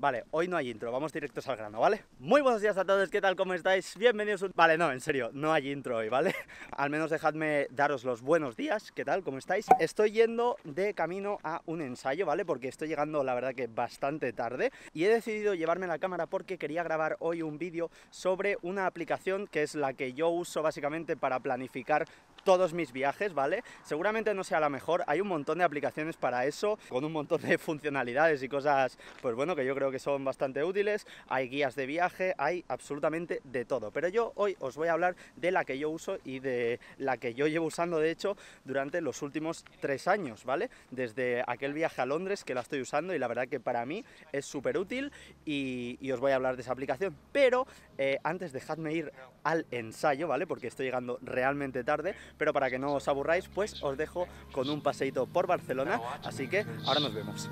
Vale, hoy no hay intro, vamos directos al grano, ¿vale? Muy buenos días a todos, ¿qué tal? ¿Cómo estáis? Bienvenidos un... Vale, no, en serio, no hay intro hoy, ¿vale? al menos dejadme daros los buenos días, ¿qué tal? ¿Cómo estáis? Estoy yendo de camino a un ensayo, ¿vale? Porque estoy llegando, la verdad que bastante tarde y he decidido llevarme la cámara porque quería grabar hoy un vídeo sobre una aplicación que es la que yo uso básicamente para planificar todos mis viajes, ¿vale? Seguramente no sea la mejor, hay un montón de aplicaciones para eso, con un montón de funcionalidades y cosas, pues bueno, que yo creo que son bastante útiles, hay guías de viaje, hay absolutamente de todo, pero yo hoy os voy a hablar de la que yo uso y de la que yo llevo usando, de hecho, durante los últimos tres años, ¿vale? Desde aquel viaje a Londres que la estoy usando y la verdad que para mí es súper útil y, os voy a hablar de esa aplicación, pero eh, antes dejadme ir al ensayo, ¿vale? Porque estoy llegando realmente tarde, pero para que no os aburráis, pues os dejo con un paseíto por Barcelona, así que ahora nos vemos.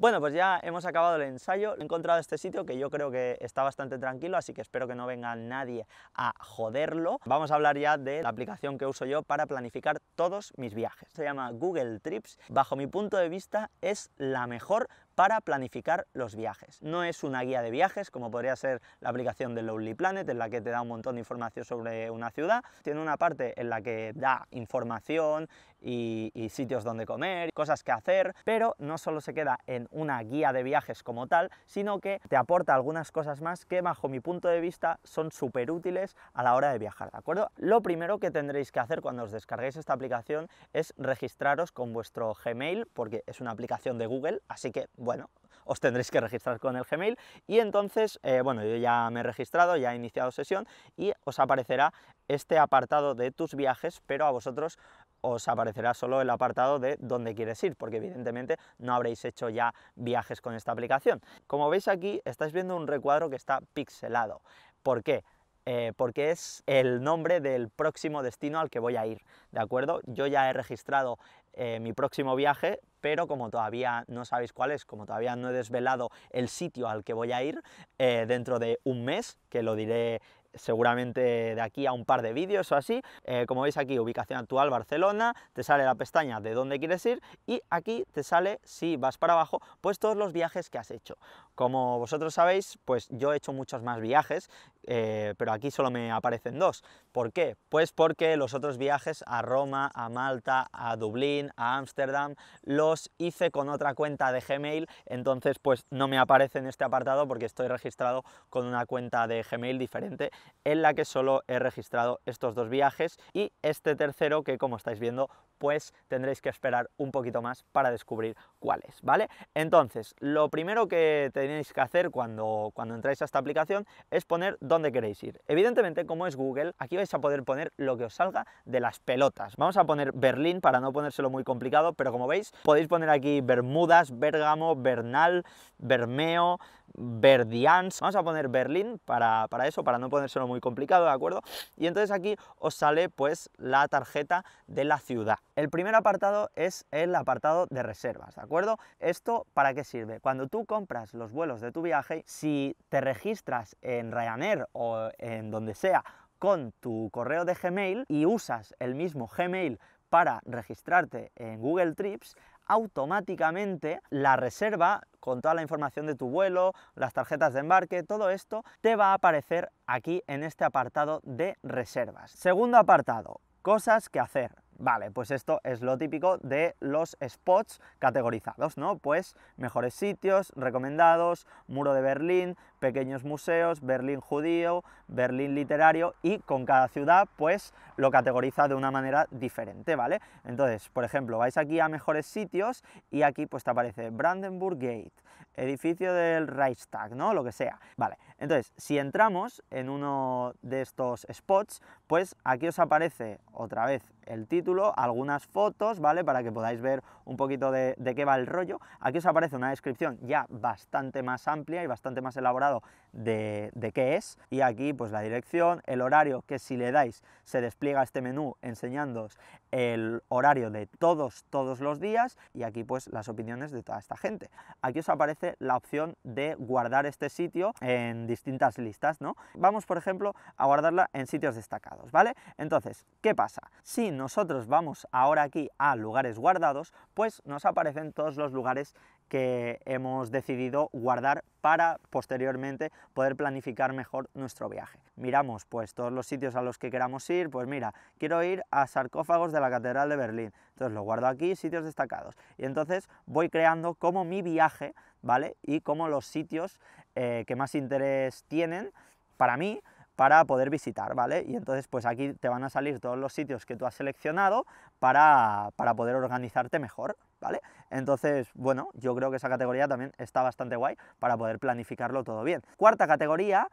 Bueno, pues ya hemos acabado el ensayo. He encontrado este sitio que yo creo que está bastante tranquilo, así que espero que no venga nadie a joderlo. Vamos a hablar ya de la aplicación que uso yo para planificar todos mis viajes. Se llama Google Trips. Bajo mi punto de vista es la mejor para planificar los viajes. No es una guía de viajes como podría ser la aplicación de Lonely Planet en la que te da un montón de información sobre una ciudad. Tiene una parte en la que da información y, sitios donde comer, cosas que hacer, pero no solo se queda en una guía de viajes como tal, sino que te aporta algunas cosas más que bajo mi punto de vista son súper útiles a la hora de viajar, ¿de acuerdo? Lo primero que tendréis que hacer cuando os descarguéis esta aplicación es registraros con vuestro Gmail porque es una aplicación de Google, así que bueno, os tendréis que registrar con el Gmail y entonces, eh, bueno, yo ya me he registrado, ya he iniciado sesión y os aparecerá este apartado de tus viajes, pero a vosotros os aparecerá solo el apartado de dónde quieres ir, porque evidentemente no habréis hecho ya viajes con esta aplicación. Como veis aquí, estáis viendo un recuadro que está pixelado. ¿Por qué? Eh, porque es el nombre del próximo destino al que voy a ir, ¿de acuerdo? Yo ya he registrado eh, mi próximo viaje, pero como todavía no sabéis cuál es, como todavía no he desvelado el sitio al que voy a ir eh, dentro de un mes, que lo diré seguramente de aquí a un par de vídeos o así. como veis aquí, ubicación actual Barcelona, te sale la pestaña de dónde quieres ir y aquí te sale, si vas para abajo, pues todos los viajes que has hecho. Como vosotros sabéis, pues yo he hecho muchos más viajes eh, pero aquí solo me aparecen dos. ¿Por qué? Pues porque los otros viajes a Roma, a Malta, a Dublín, a Ámsterdam, los hice con otra cuenta de Gmail, entonces pues no me aparece en este apartado porque estoy registrado con una cuenta de Gmail diferente en la que solo he registrado estos dos viajes y este tercero que como estáis viendo pues tendréis que esperar un poquito más para descubrir cuáles, ¿vale? Entonces, lo primero que tenéis que hacer cuando, cuando entráis a esta aplicación es poner dónde queréis ir. Evidentemente, como es Google, aquí vais a poder poner lo que os salga de las pelotas. Vamos a poner Berlín para no ponérselo muy complicado, pero como veis, podéis poner aquí Bermudas, Bérgamo, Bernal, Bermeo, Verdians. Vamos a poner Berlín para, eso, para no ponérselo muy complicado, ¿de acuerdo? Y entonces aquí os sale pues la tarjeta de la ciudad. El primer apartado es el apartado de reservas, ¿de acuerdo? ¿Esto para qué sirve? Cuando tú compras los vuelos de tu viaje, si te registras en Ryanair o en donde sea con tu correo de Gmail y usas el mismo Gmail para registrarte en Google Trips, automáticamente la reserva con toda la información de tu vuelo, las tarjetas de embarque, todo esto te va a aparecer aquí en este apartado de reservas. Segundo apartado, cosas que hacer. Vale, pues esto es lo típico de los spots categorizados, ¿no? Pues mejores sitios, recomendados, muro de Berlín, pequeños museos, Berlín judío, Berlín literario y con cada ciudad pues lo categoriza de una manera diferente, ¿vale? Entonces, por ejemplo, vais aquí a mejores sitios y aquí pues te aparece Brandenburg Gate, edificio del Reichstag, ¿no? Lo que sea. Vale, entonces, si entramos en uno de estos spots, pues aquí os aparece otra vez el título, algunas fotos, ¿vale? Para que podáis ver un poquito de, qué va el rollo. Aquí os aparece una descripción ya bastante más amplia y bastante más elaborado de, de, qué es. Y aquí pues la dirección, el horario, que si le dais se despliega este menú enseñándoos el horario de todos, todos los días y aquí pues las opiniones de toda esta gente. Aquí os aparece la opción de guardar este sitio en distintas listas, ¿no? Vamos, por ejemplo, a guardarla en sitios destacados, ¿vale? Entonces, ¿qué pasa? Si nosotros vamos ahora aquí a lugares guardados, pues nos aparecen todos los lugares que hemos decidido guardar para posteriormente poder planificar mejor nuestro viaje. Miramos pues todos los sitios a los que queramos ir, pues mira, quiero ir a sarcófagos de la Catedral de Berlín, entonces lo guardo aquí, sitios destacados. Y entonces voy creando como mi viaje, ¿vale? Y como los sitios eh, que más interés tienen para mí para poder visitar, ¿vale? Y entonces pues aquí te van a salir todos los sitios que tú has seleccionado para, para poder organizarte mejor, ¿vale? Entonces, bueno, yo creo que esa categoría también está bastante guay para poder planificarlo todo bien. Cuarta categoría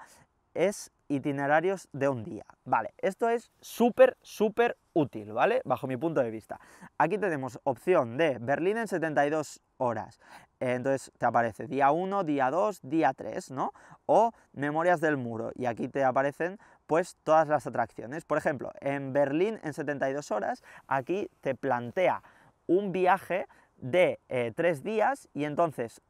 es itinerarios de un día. Vale, esto es súper, súper útil, ¿vale? Bajo mi punto de vista. Aquí tenemos opción de Berlín en 72 horas. Entonces te aparece día 1, día 2, día 3, ¿no? O Memorias del Muro. Y aquí te aparecen pues todas las atracciones. Por ejemplo, en Berlín en 72 horas, aquí te plantea un viaje de eh, tres días y entonces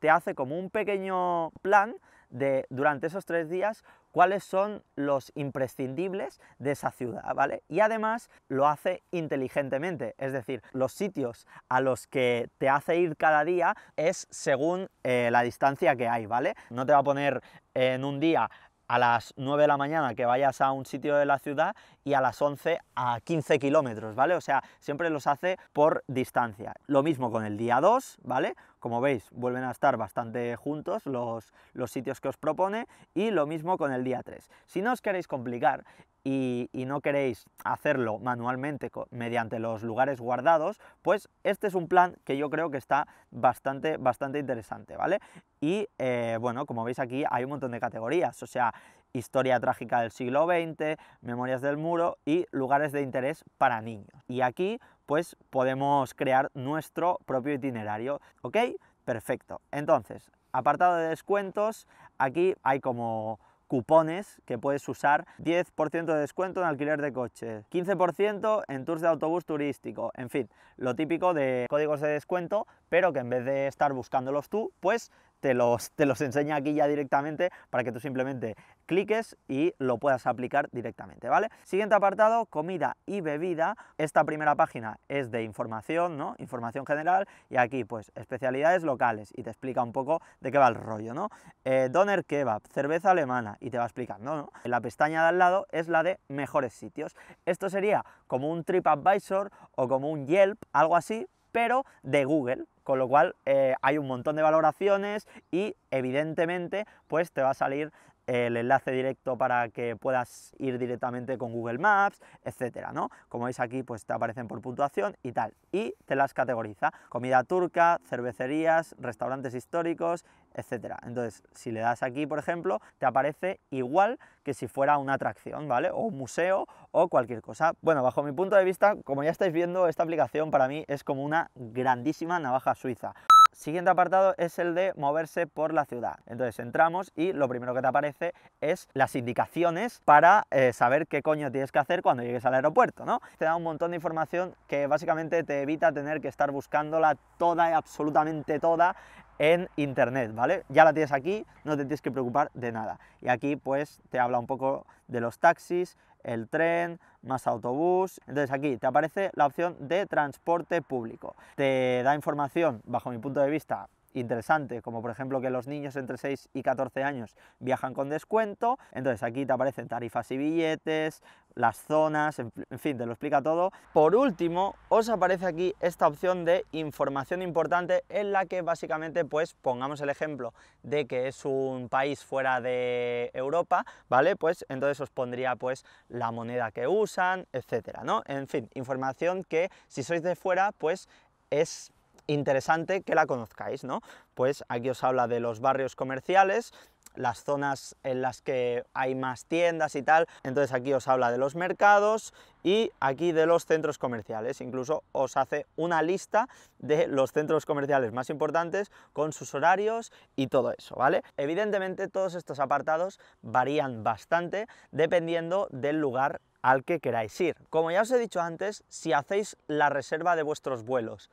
te hace como un pequeño plan de durante esos tres días cuáles son los imprescindibles de esa ciudad, ¿vale? Y además lo hace inteligentemente, es decir, los sitios a los que te hace ir cada día es según eh, la distancia que hay, ¿vale? No te va a poner eh, en un día a las 9 de la mañana que vayas a un sitio de la ciudad y a las 11 a 15 kilómetros, ¿vale? O sea, siempre los hace por distancia. Lo mismo con el día 2, ¿vale? Como veis, vuelven a estar bastante juntos los, los sitios que os propone y lo mismo con el día 3. Si no os queréis complicar y, no queréis hacerlo manualmente mediante los lugares guardados, pues este es un plan que yo creo que está bastante, bastante interesante, ¿vale? Y eh, bueno, como veis aquí hay un montón de categorías, o sea, Historia trágica del siglo XX, Memorias del Muro y Lugares de interés para niños. Y aquí pues podemos crear nuestro propio itinerario, ¿ok? Perfecto. Entonces, apartado de descuentos, aquí hay como cupones que puedes usar, 10% de descuento en alquiler de coche, 15% en tours de autobús turístico, en fin, lo típico de códigos de descuento, pero que en vez de estar buscándolos tú, pues te los, enseña aquí ya directamente para que tú simplemente cliques y lo puedas aplicar directamente, ¿vale? Siguiente apartado, comida y bebida. Esta primera página es de información, ¿no? Información general y aquí pues especialidades locales y te explica un poco de qué va el rollo, ¿no? Eh, doner kebab, cerveza alemana y te va explicando, ¿no? La pestaña de al lado es la de mejores sitios. Esto sería como un TripAdvisor o como un Yelp, algo así, pero de Google, con lo cual eh, hay un montón de valoraciones y evidentemente pues te va a salir el enlace directo para que puedas ir directamente con Google Maps, etcétera, ¿no? Como veis aquí, pues te aparecen por puntuación y tal, y te las categoriza, comida turca, cervecerías, restaurantes históricos, etcétera. Entonces, si le das aquí, por ejemplo, te aparece igual que si fuera una atracción, ¿vale? O un museo o cualquier cosa. Bueno, bajo mi punto de vista, como ya estáis viendo, esta aplicación para mí es como una grandísima navaja suiza siguiente apartado es el de moverse por la ciudad. Entonces entramos y lo primero que te aparece es las indicaciones para eh, saber qué coño tienes que hacer cuando llegues al aeropuerto, ¿no? Te da un montón de información que básicamente te evita tener que estar buscándola toda y absolutamente toda en internet, ¿vale? Ya la tienes aquí, no te tienes que preocupar de nada. Y aquí pues te habla un poco de los taxis, el tren, más autobús. Entonces aquí te aparece la opción de transporte público. Te da información, bajo mi punto de vista, interesante como por ejemplo que los niños entre 6 y 14 años viajan con descuento, entonces aquí te aparecen tarifas y billetes, las zonas, en fin, te lo explica todo. Por último, os aparece aquí esta opción de información importante en la que básicamente pues pongamos el ejemplo de que es un país fuera de Europa, ¿vale? Pues entonces os pondría pues la moneda que usan, etcétera, ¿no? En fin, información que si sois de fuera pues es interesante que la conozcáis, ¿no? Pues aquí os habla de los barrios comerciales, las zonas en las que hay más tiendas y tal. Entonces aquí os habla de los mercados y aquí de los centros comerciales. Incluso os hace una lista de los centros comerciales más importantes con sus horarios y todo eso, ¿vale? Evidentemente todos estos apartados varían bastante dependiendo del lugar al que queráis ir. Como ya os he dicho antes, si hacéis la reserva de vuestros vuelos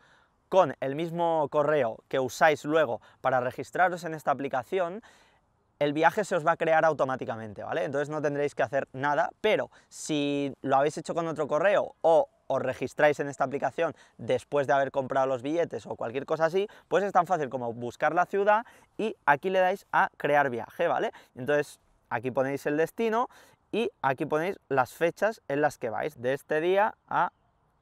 con el mismo correo que usáis luego para registraros en esta aplicación, el viaje se os va a crear automáticamente, ¿vale? Entonces no tendréis que hacer nada, pero si lo habéis hecho con otro correo o os registráis en esta aplicación después de haber comprado los billetes o cualquier cosa así, pues es tan fácil como buscar la ciudad y aquí le dais a crear viaje, ¿vale? Entonces aquí ponéis el destino y aquí ponéis las fechas en las que vais, de este día a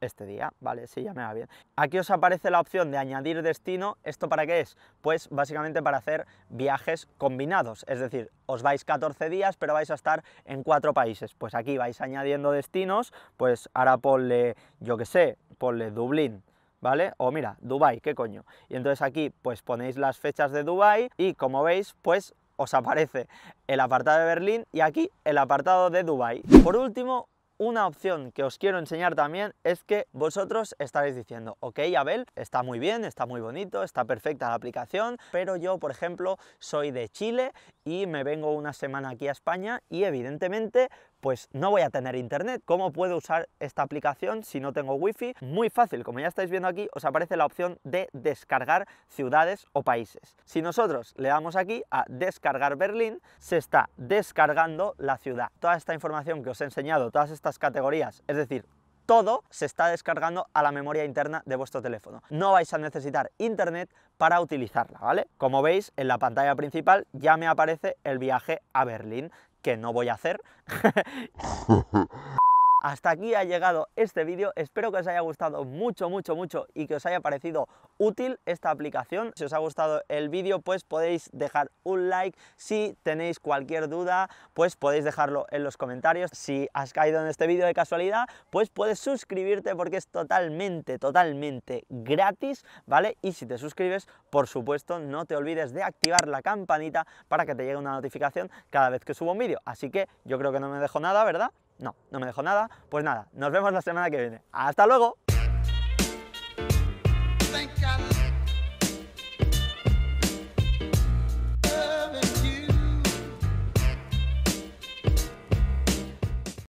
este día, ¿vale? si ya me va bien. Aquí os aparece la opción de añadir destino. ¿Esto para qué es? Pues básicamente para hacer viajes combinados, es decir, os vais 14 días, pero vais a estar en cuatro países. Pues aquí vais añadiendo destinos, pues ahora ponle, yo qué sé, ponle Dublín, ¿vale? O mira, Dubai, ¿qué coño? Y entonces aquí pues ponéis las fechas de Dubai y como veis, pues os aparece el apartado de Berlín y aquí el apartado de Dubai. Por último, una opción que os quiero enseñar también es que vosotros estaréis diciendo, ok Abel, está muy bien, está muy bonito, está perfecta la aplicación, pero yo por ejemplo soy de Chile y me vengo una semana aquí a España y evidentemente pues no voy a tener internet. ¿Cómo puedo usar esta aplicación si no tengo wifi? Muy fácil, como ya estáis viendo aquí, os aparece la opción de descargar ciudades o países. Si nosotros le damos aquí a descargar Berlín, se está descargando la ciudad. Toda esta información que os he enseñado, todas estas categorías, es decir, todo se está descargando a la memoria interna de vuestro teléfono. No vais a necesitar internet para utilizarla, ¿vale? Como veis, en la pantalla principal ya me aparece el viaje a Berlín, que no voy a hacer. Hasta aquí ha llegado este vídeo, espero que os haya gustado mucho, mucho, mucho y que os haya parecido útil esta aplicación. Si os ha gustado el vídeo, pues podéis dejar un like. Si tenéis cualquier duda, pues podéis dejarlo en los comentarios. Si has caído en este vídeo de casualidad, pues puedes suscribirte porque es totalmente, totalmente gratis, ¿vale? Y si te suscribes, por supuesto, no te olvides de activar la campanita para que te llegue una notificación cada vez que subo un vídeo. Así que yo creo que no me dejo nada, ¿verdad? No, no me dejo nada. Pues nada, nos vemos la semana que viene. ¡Hasta luego!